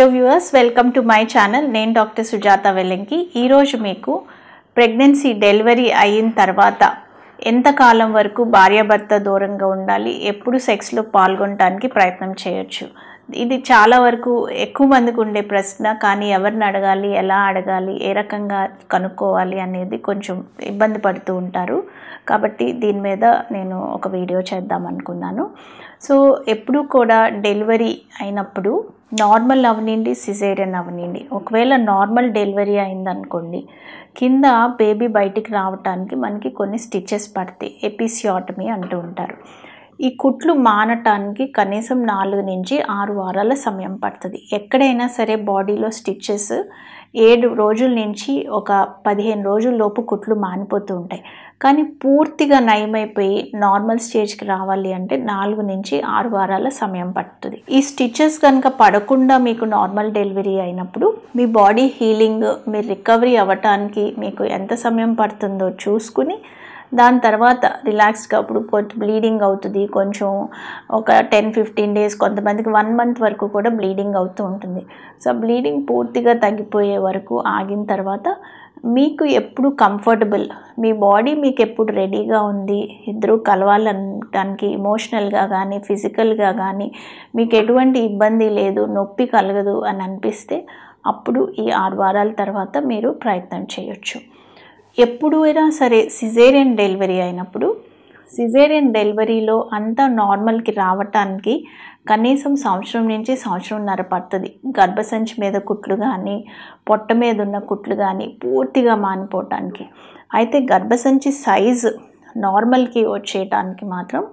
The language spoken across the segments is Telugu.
hello viewers welcome to my channel నేను డాక్టర్ సుజాత వెల్లంకి ఈరోజు మీకు ప్రెగ్నెన్సీ డెలివరీ అయిన తర్వాత ఎంతకాలం వరకు భార్యాభర్త దూరంగా ఉండాలి ఎప్పుడు సెక్స్లో పాల్గొనడానికి ప్రయత్నం చేయొచ్చు ఇది చాలా వరకు ఎక్కువ మందికి ఉండే ప్రశ్న కానీ ఎవరిని అడగాలి ఎలా అడగాలి ఏ రకంగా కనుక్కోవాలి అనేది కొంచెం ఇబ్బంది పడుతూ ఉంటారు కాబట్టి దీని మీద నేను ఒక వీడియో చేద్దాం అనుకున్నాను సో ఎప్పుడు కూడా డెలివరీ అయినప్పుడు నార్మల్ అవనిండి సిజేరియన్ అవనిండి ఒకవేళ నార్మల్ డెలివరీ అయిందనుకోండి కింద బేబీ బయటికి రావటానికి మనకి కొన్ని స్టిచ్చెస్ పడతాయి ఎపిసియాటమీ అంటూ ఉంటారు ఈ కుట్లు మానటానికి కనీసం నాలుగు నుంచి ఆరు వారాల సమయం పడుతుంది ఎక్కడైనా సరే బాడీలో స్టిచ్చెస్ ఏడు రోజుల నుంచి ఒక పదిహేను రోజుల లోపు కుట్లు మానిపోతూ ఉంటాయి కానీ పూర్తిగా నయమైపోయి నార్మల్ స్టేజ్కి రావాలి అంటే నాలుగు నుంచి ఆరు వారాల సమయం పడుతుంది ఈ స్టిచ్చెస్ కనుక పడకుండా మీకు నార్మల్ డెలివరీ అయినప్పుడు మీ బాడీ హీలింగ్ మీ రికవరీ అవ్వటానికి మీకు ఎంత సమయం పడుతుందో చూసుకుని దాని తర్వాత రిలాక్స్గా అప్పుడు కొంచెం బ్లీడింగ్ అవుతుంది కొంచెం ఒక టెన్ ఫిఫ్టీన్ డేస్ కొంతమందికి వన్ మంత్ వరకు కూడా బ్లీడింగ్ అవుతూ ఉంటుంది సో బ్లీడింగ్ పూర్తిగా తగ్గిపోయే వరకు ఆగిన తర్వాత మీకు ఎప్పుడు కంఫర్టబుల్ మీ బాడీ మీకు ఎప్పుడు రెడీగా ఉంది ఇద్దరు కలవాలనడానికి ఇమోషనల్గా కానీ ఫిజికల్గా కానీ మీకు ఎటువంటి ఇబ్బంది లేదు నొప్పి కలగదు అని అనిపిస్తే అప్పుడు ఈ ఆరు వారాల తర్వాత మీరు ప్రయత్నం చేయొచ్చు ఎప్పుడు అయినా సరే సిజేరియన్ డెలివరీ అయినప్పుడు సిజేరియన్ డెలివరీలో అంతా నార్మల్కి రావటానికి కనీసం సంవత్సరం నుంచి సంవత్సరంన్నర పడుతుంది గర్భసంచి మీద కుట్లు కానీ పొట్ట మీద ఉన్న కుట్లు కానీ పూర్తిగా మానిపోవటానికి అయితే గర్భసంచి సైజు నార్మల్కి వచ్చేయటానికి మాత్రం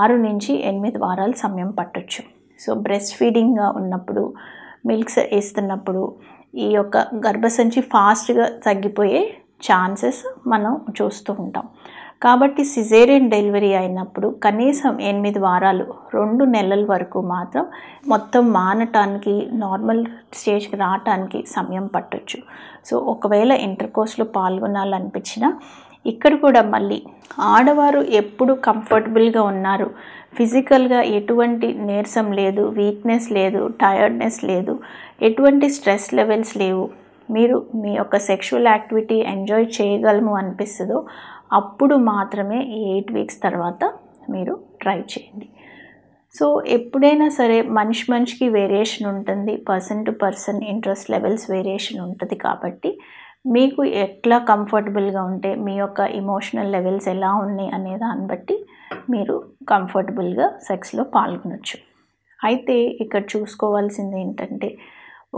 ఆరు నుంచి ఎనిమిది వారాలు సమయం పట్టచ్చు సో బ్రెస్ట్ ఫీడింగ్గా ఉన్నప్పుడు మిల్క్స్ వేస్తున్నప్పుడు ఈ యొక్క గర్భసంచి ఫాస్ట్గా తగ్గిపోయే ఛాన్సెస్ మనం చూస్తూ ఉంటాం కాబట్టి సిజేరియన్ డెలివరీ అయినప్పుడు కనీసం ఎనిమిది వారాలు రెండు నెలల వరకు మాత్రం మొత్తం మానటానికి నార్మల్ స్టేజ్కి రావటానికి సమయం పట్టొచ్చు సో ఒకవేళ ఇంటర్ కోర్స్లో పాల్గొనాలనిపించినా ఇక్కడ కూడా మళ్ళీ ఆడవారు ఎప్పుడు కంఫర్టబుల్గా ఉన్నారు ఫిజికల్గా ఎటువంటి నీరసం లేదు వీక్నెస్ లేదు టయర్డ్నెస్ లేదు ఎటువంటి స్ట్రెస్ లెవెల్స్ లేవు మీరు మీ యొక్క సెక్షువల్ యాక్టివిటీ ఎంజాయ్ చేయగలము అనిపిస్తుందో అప్పుడు మాత్రమే ఈ ఎయిట్ వీక్స్ తర్వాత మీరు ట్రై చేయండి సో ఎప్పుడైనా సరే మనిషి మనిషికి వేరియేషన్ ఉంటుంది person to person interest levels variation ఉంటుంది కాబట్టి మీకు ఎట్లా కంఫర్టబుల్గా ఉంటే మీ యొక్క ఇమోషనల్ లెవెల్స్ ఎలా ఉన్నాయి అనే దాన్ని బట్టి మీరు కంఫర్టబుల్గా సెక్స్లో పాల్గొనొచ్చు అయితే ఇక్కడ చూసుకోవాల్సింది ఏంటంటే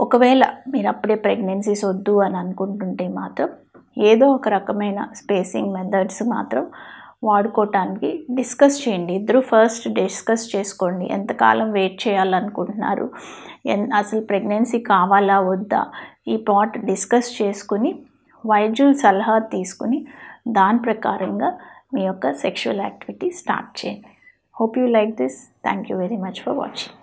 ఒకవేళ మీరు అప్పుడే ప్రెగ్నెన్సీస్ వద్దు అని అనుకుంటుంటే మాత్రం ఏదో ఒక రకమైన స్పేసింగ్ మెథడ్స్ మాత్రం వాడుకోవటానికి డిస్కస్ చేయండి ఇద్దరు ఫస్ట్ డిస్కస్ చేసుకోండి ఎంతకాలం వెయిట్ చేయాలనుకుంటున్నారు ఎన్ అసలు ప్రెగ్నెన్సీ కావాలా వద్దా ఈ పాట్ డిస్కస్ చేసుకుని వైద్యుల సలహా తీసుకుని దాని ప్రకారంగా మీ యొక్క సెక్షువల్ యాక్టివిటీ స్టార్ట్ చేయండి hope you like this thank you very much for watching